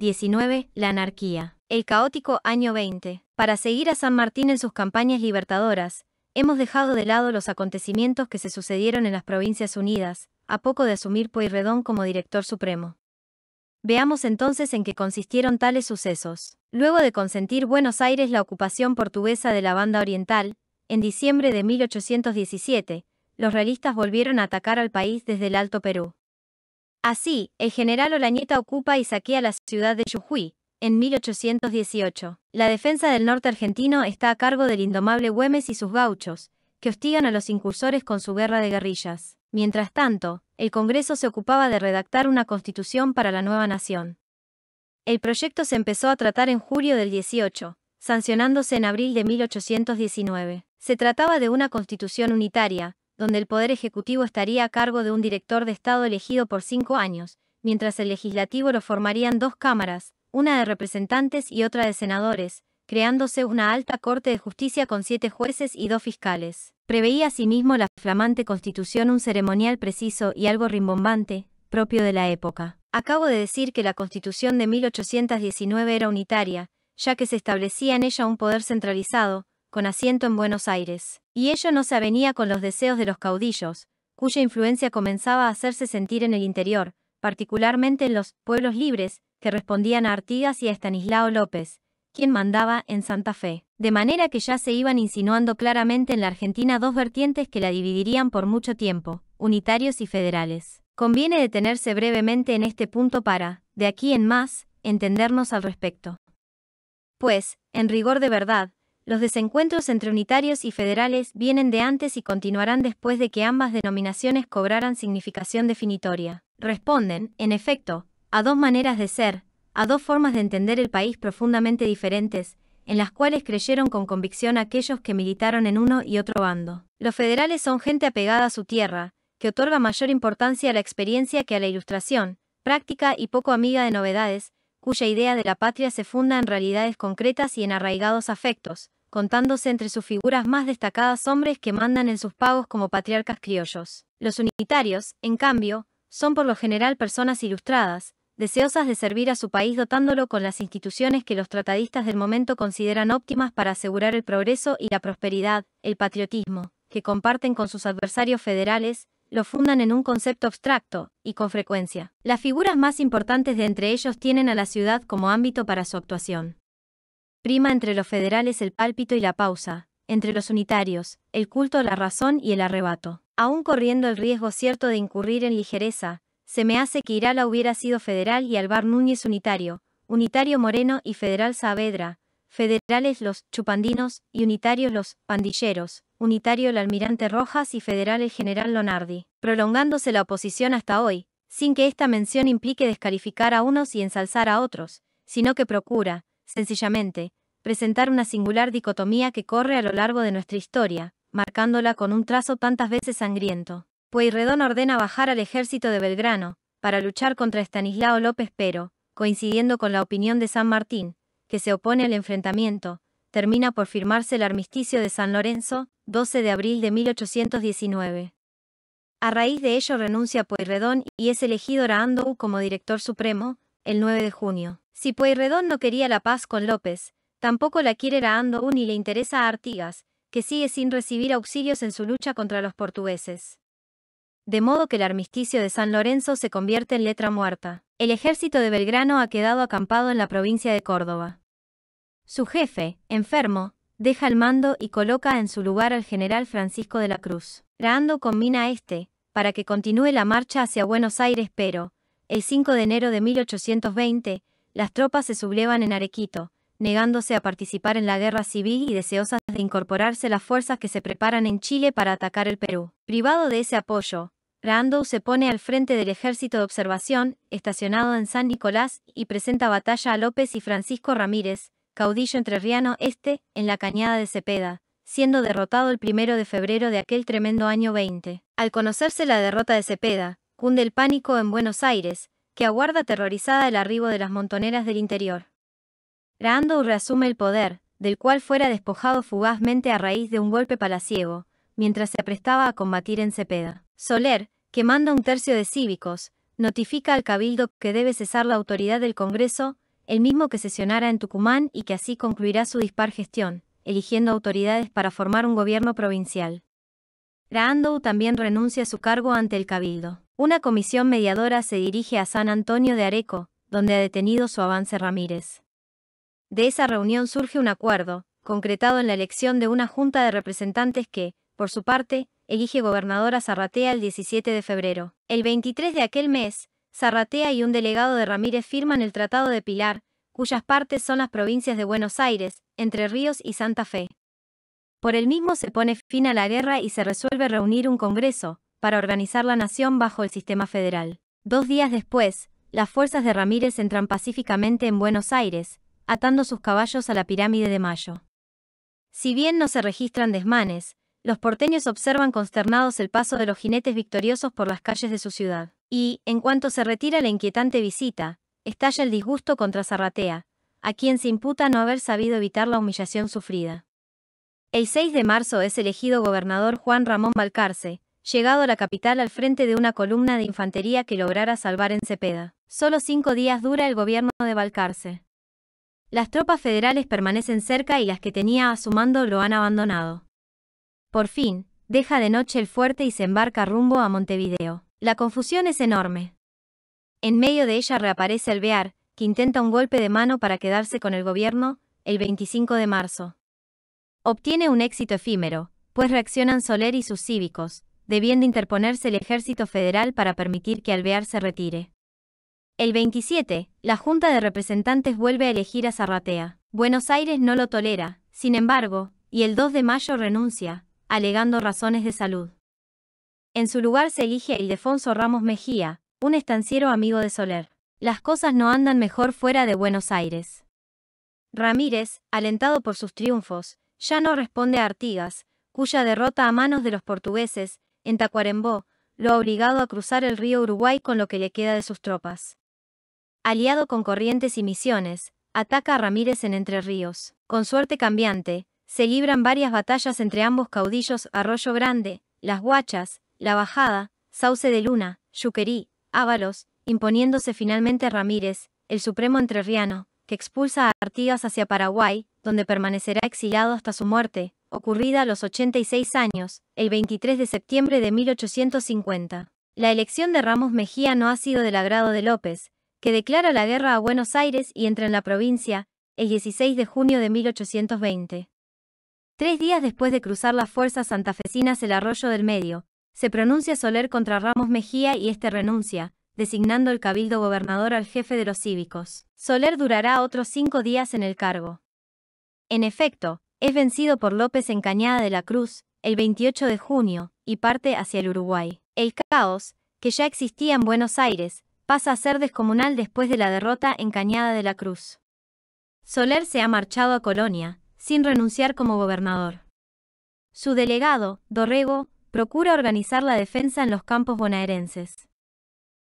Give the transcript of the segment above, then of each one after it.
19. La anarquía. El caótico año 20. Para seguir a San Martín en sus campañas libertadoras, hemos dejado de lado los acontecimientos que se sucedieron en las Provincias Unidas, a poco de asumir Pueyrredón como director supremo. Veamos entonces en qué consistieron tales sucesos. Luego de consentir Buenos Aires la ocupación portuguesa de la banda oriental, en diciembre de 1817, los realistas volvieron a atacar al país desde el Alto Perú. Así, el general Olañeta ocupa y saquea la ciudad de Jujuy, en 1818. La defensa del norte argentino está a cargo del indomable Güemes y sus gauchos, que hostigan a los incursores con su guerra de guerrillas. Mientras tanto, el Congreso se ocupaba de redactar una constitución para la nueva nación. El proyecto se empezó a tratar en julio del 18, sancionándose en abril de 1819. Se trataba de una constitución unitaria, donde el Poder Ejecutivo estaría a cargo de un director de Estado elegido por cinco años, mientras el legislativo lo formarían dos cámaras, una de representantes y otra de senadores, creándose una alta corte de justicia con siete jueces y dos fiscales. Preveía asimismo la flamante constitución un ceremonial preciso y algo rimbombante, propio de la época. Acabo de decir que la constitución de 1819 era unitaria, ya que se establecía en ella un poder centralizado, con asiento en Buenos Aires, y ello no se avenía con los deseos de los caudillos, cuya influencia comenzaba a hacerse sentir en el interior, particularmente en los pueblos libres, que respondían a Artigas y a Estanislao López, quien mandaba en Santa Fe. De manera que ya se iban insinuando claramente en la Argentina dos vertientes que la dividirían por mucho tiempo, unitarios y federales. Conviene detenerse brevemente en este punto para, de aquí en más, entendernos al respecto. Pues, en rigor de verdad, los desencuentros entre unitarios y federales vienen de antes y continuarán después de que ambas denominaciones cobraran significación definitoria. Responden, en efecto, a dos maneras de ser, a dos formas de entender el país profundamente diferentes, en las cuales creyeron con convicción aquellos que militaron en uno y otro bando. Los federales son gente apegada a su tierra, que otorga mayor importancia a la experiencia que a la ilustración, práctica y poco amiga de novedades, cuya idea de la patria se funda en realidades concretas y en arraigados afectos, contándose entre sus figuras más destacadas hombres que mandan en sus pagos como patriarcas criollos. Los unitarios, en cambio, son por lo general personas ilustradas, deseosas de servir a su país dotándolo con las instituciones que los tratadistas del momento consideran óptimas para asegurar el progreso y la prosperidad, el patriotismo, que comparten con sus adversarios federales, lo fundan en un concepto abstracto, y con frecuencia. Las figuras más importantes de entre ellos tienen a la ciudad como ámbito para su actuación. Prima entre los federales el pálpito y la pausa, entre los unitarios, el culto a la razón y el arrebato. Aún corriendo el riesgo cierto de incurrir en ligereza, se me hace que Irala hubiera sido federal y Alvar Núñez unitario, unitario Moreno y federal Saavedra, federales los chupandinos y unitarios los pandilleros, unitario el almirante Rojas y federal el general Lonardi, prolongándose la oposición hasta hoy, sin que esta mención implique descalificar a unos y ensalzar a otros, sino que procura, sencillamente, presentar una singular dicotomía que corre a lo largo de nuestra historia, marcándola con un trazo tantas veces sangriento. Pueyrredón ordena bajar al ejército de Belgrano, para luchar contra Estanislao López Pero, coincidiendo con la opinión de San Martín, que se opone al enfrentamiento, termina por firmarse el armisticio de San Lorenzo, 12 de abril de 1819. A raíz de ello renuncia Pueyrredón y es elegido Raandou como director supremo, el 9 de junio. Si Pueyrredón no quería la paz con López, tampoco la quiere aún ni le interesa a Artigas, que sigue sin recibir auxilios en su lucha contra los portugueses. De modo que el armisticio de San Lorenzo se convierte en letra muerta. El ejército de Belgrano ha quedado acampado en la provincia de Córdoba. Su jefe, enfermo, deja el mando y coloca en su lugar al general Francisco de la Cruz. Raando combina a este, para que continúe la marcha hacia Buenos Aires pero, el 5 de enero de 1820, las tropas se sublevan en Arequito, negándose a participar en la guerra civil y deseosas de incorporarse las fuerzas que se preparan en Chile para atacar el Perú. Privado de ese apoyo, Randou se pone al frente del ejército de observación, estacionado en San Nicolás, y presenta batalla a López y Francisco Ramírez, caudillo entrerriano este, en la cañada de Cepeda, siendo derrotado el 1 de febrero de aquel tremendo año 20. Al conocerse la derrota de Cepeda, Cunde el pánico en Buenos Aires, que aguarda aterrorizada el arribo de las montoneras del interior. Randou reasume el poder, del cual fuera despojado fugazmente a raíz de un golpe palaciego, mientras se aprestaba a combatir en Cepeda. Soler, que manda un tercio de cívicos, notifica al cabildo que debe cesar la autoridad del Congreso, el mismo que sesionara en Tucumán y que así concluirá su dispar gestión, eligiendo autoridades para formar un gobierno provincial. Randou también renuncia a su cargo ante el cabildo. Una comisión mediadora se dirige a San Antonio de Areco, donde ha detenido su avance Ramírez. De esa reunión surge un acuerdo, concretado en la elección de una junta de representantes que, por su parte, elige gobernadora Zarratea el 17 de febrero. El 23 de aquel mes, Zarratea y un delegado de Ramírez firman el Tratado de Pilar, cuyas partes son las provincias de Buenos Aires, Entre Ríos y Santa Fe. Por el mismo se pone fin a la guerra y se resuelve reunir un Congreso, para organizar la nación bajo el sistema federal. Dos días después, las fuerzas de Ramírez entran pacíficamente en Buenos Aires, atando sus caballos a la pirámide de Mayo. Si bien no se registran desmanes, los porteños observan consternados el paso de los jinetes victoriosos por las calles de su ciudad. Y, en cuanto se retira la inquietante visita, estalla el disgusto contra Zarratea, a quien se imputa no haber sabido evitar la humillación sufrida. El 6 de marzo es elegido gobernador Juan Ramón Balcarce, llegado a la capital al frente de una columna de infantería que lograra salvar en Cepeda. Solo cinco días dura el gobierno de Balcarce. Las tropas federales permanecen cerca y las que tenía a su mando lo han abandonado. Por fin, deja de noche el fuerte y se embarca rumbo a Montevideo. La confusión es enorme. En medio de ella reaparece el BEAR, que intenta un golpe de mano para quedarse con el gobierno, el 25 de marzo. Obtiene un éxito efímero, pues reaccionan Soler y sus cívicos, debiendo interponerse el ejército federal para permitir que Alvear se retire. El 27, la Junta de Representantes vuelve a elegir a Zarratea. Buenos Aires no lo tolera, sin embargo, y el 2 de mayo renuncia, alegando razones de salud. En su lugar se elige a Ildefonso Ramos Mejía, un estanciero amigo de Soler. Las cosas no andan mejor fuera de Buenos Aires. Ramírez, alentado por sus triunfos, ya no responde a Artigas, cuya derrota a manos de los portugueses en Tacuarembó, lo ha obligado a cruzar el río Uruguay con lo que le queda de sus tropas. Aliado con Corrientes y Misiones, ataca a Ramírez en Entre Ríos. Con suerte cambiante, se libran varias batallas entre ambos caudillos Arroyo Grande, Las Guachas, La Bajada, Sauce de Luna, Yuquerí, Ábalos, imponiéndose finalmente Ramírez, el supremo entrerriano, que expulsa a Artigas hacia Paraguay, donde permanecerá exilado hasta su muerte, ocurrida a los 86 años, el 23 de septiembre de 1850. La elección de Ramos Mejía no ha sido del agrado de López, que declara la guerra a Buenos Aires y entra en la provincia, el 16 de junio de 1820. Tres días después de cruzar las fuerzas santafesinas el arroyo del medio, se pronuncia Soler contra Ramos Mejía y este renuncia, designando el cabildo gobernador al jefe de los cívicos. Soler durará otros cinco días en el cargo. En efecto, es vencido por López en Cañada de la Cruz, el 28 de junio, y parte hacia el Uruguay. El caos, que ya existía en Buenos Aires, pasa a ser descomunal después de la derrota en Cañada de la Cruz. Soler se ha marchado a Colonia, sin renunciar como gobernador. Su delegado, Dorrego, procura organizar la defensa en los campos bonaerenses.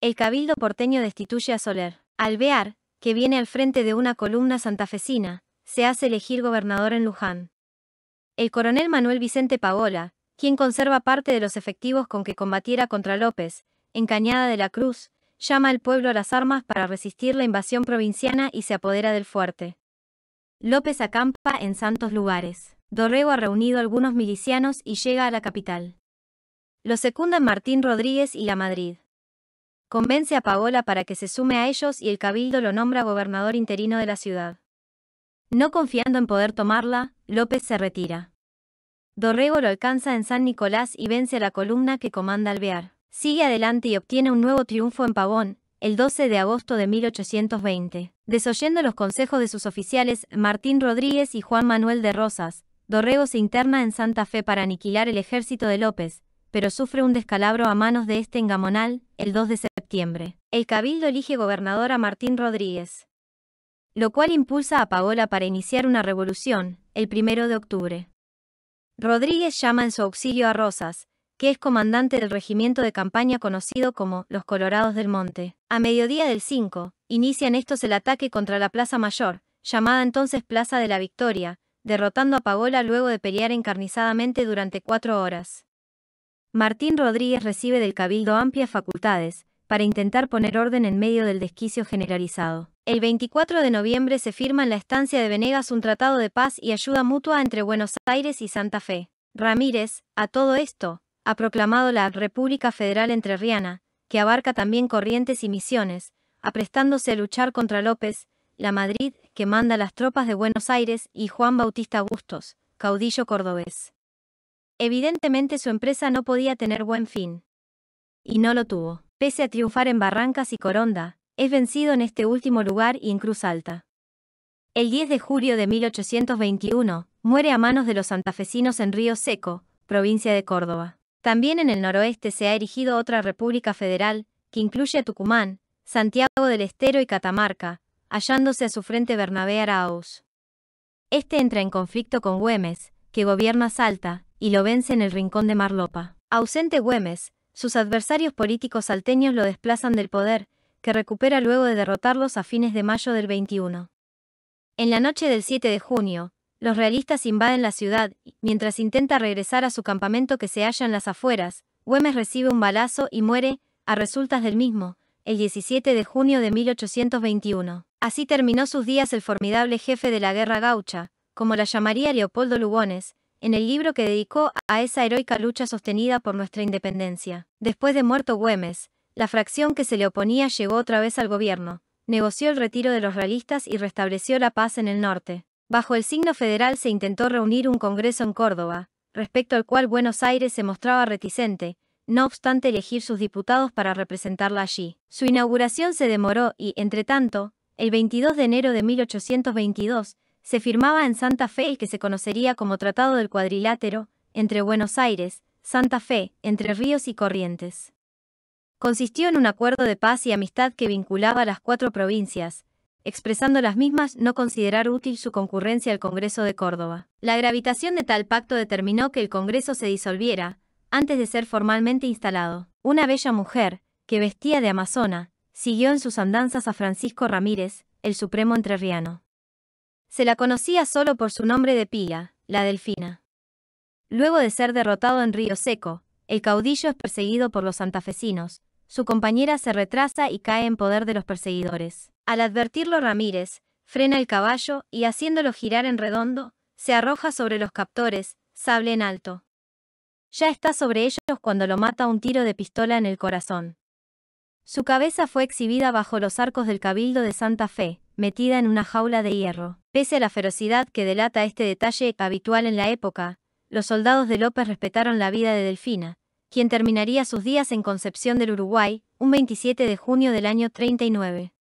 El cabildo porteño destituye a Soler. Alvear, que viene al frente de una columna santafesina, se hace elegir gobernador en Luján. El coronel Manuel Vicente Paola, quien conserva parte de los efectivos con que combatiera contra López, en Cañada de la Cruz, llama al pueblo a las armas para resistir la invasión provinciana y se apodera del fuerte. López acampa en santos lugares. Dorrego ha reunido algunos milicianos y llega a la capital. Lo secundan Martín Rodríguez y la Madrid. Convence a Paola para que se sume a ellos y el cabildo lo nombra gobernador interino de la ciudad. No confiando en poder tomarla, López se retira. Dorrego lo alcanza en San Nicolás y vence a la columna que comanda Alvear. Sigue adelante y obtiene un nuevo triunfo en Pavón, el 12 de agosto de 1820. Desoyendo los consejos de sus oficiales Martín Rodríguez y Juan Manuel de Rosas, Dorrego se interna en Santa Fe para aniquilar el ejército de López, pero sufre un descalabro a manos de este en Gamonal, el 2 de septiembre. El cabildo elige gobernador a Martín Rodríguez lo cual impulsa a Pagola para iniciar una revolución, el primero de octubre. Rodríguez llama en su auxilio a Rosas, que es comandante del regimiento de campaña conocido como los Colorados del Monte. A mediodía del 5, inician estos el ataque contra la Plaza Mayor, llamada entonces Plaza de la Victoria, derrotando a Pagola luego de pelear encarnizadamente durante cuatro horas. Martín Rodríguez recibe del Cabildo amplias facultades, para intentar poner orden en medio del desquicio generalizado. El 24 de noviembre se firma en la estancia de Venegas un tratado de paz y ayuda mutua entre Buenos Aires y Santa Fe. Ramírez, a todo esto, ha proclamado la República Federal Entre Entrerriana, que abarca también Corrientes y Misiones, aprestándose a luchar contra López, la Madrid, que manda las tropas de Buenos Aires, y Juan Bautista Bustos, caudillo cordobés. Evidentemente su empresa no podía tener buen fin. Y no lo tuvo pese a triunfar en Barrancas y Coronda, es vencido en este último lugar y en Cruz Alta. El 10 de julio de 1821, muere a manos de los santafesinos en Río Seco, provincia de Córdoba. También en el noroeste se ha erigido otra república federal, que incluye a Tucumán, Santiago del Estero y Catamarca, hallándose a su frente Bernabé Arauz. Este entra en conflicto con Güemes, que gobierna Salta, y lo vence en el rincón de Marlopa. Ausente Güemes, sus adversarios políticos salteños lo desplazan del poder, que recupera luego de derrotarlos a fines de mayo del 21. En la noche del 7 de junio, los realistas invaden la ciudad, y, mientras intenta regresar a su campamento que se halla en las afueras, Güemes recibe un balazo y muere, a resultas del mismo, el 17 de junio de 1821. Así terminó sus días el formidable jefe de la guerra gaucha, como la llamaría Leopoldo Lugones, en el libro que dedicó a esa heroica lucha sostenida por nuestra independencia. Después de muerto Güemes, la fracción que se le oponía llegó otra vez al gobierno, negoció el retiro de los realistas y restableció la paz en el norte. Bajo el signo federal se intentó reunir un congreso en Córdoba, respecto al cual Buenos Aires se mostraba reticente, no obstante elegir sus diputados para representarla allí. Su inauguración se demoró y, entre tanto, el 22 de enero de 1822, se firmaba en Santa Fe el que se conocería como Tratado del Cuadrilátero, entre Buenos Aires, Santa Fe, Entre Ríos y Corrientes. Consistió en un acuerdo de paz y amistad que vinculaba a las cuatro provincias, expresando las mismas no considerar útil su concurrencia al Congreso de Córdoba. La gravitación de tal pacto determinó que el Congreso se disolviera, antes de ser formalmente instalado. Una bella mujer, que vestía de amazona, siguió en sus andanzas a Francisco Ramírez, el supremo entrerriano. Se la conocía solo por su nombre de pila, la Delfina. Luego de ser derrotado en Río Seco, el caudillo es perseguido por los santafesinos, su compañera se retrasa y cae en poder de los perseguidores. Al advertirlo Ramírez, frena el caballo y haciéndolo girar en redondo, se arroja sobre los captores, sable en alto. Ya está sobre ellos cuando lo mata un tiro de pistola en el corazón. Su cabeza fue exhibida bajo los arcos del Cabildo de Santa Fe, metida en una jaula de hierro. Pese a la ferocidad que delata este detalle habitual en la época, los soldados de López respetaron la vida de Delfina, quien terminaría sus días en Concepción del Uruguay, un 27 de junio del año 39.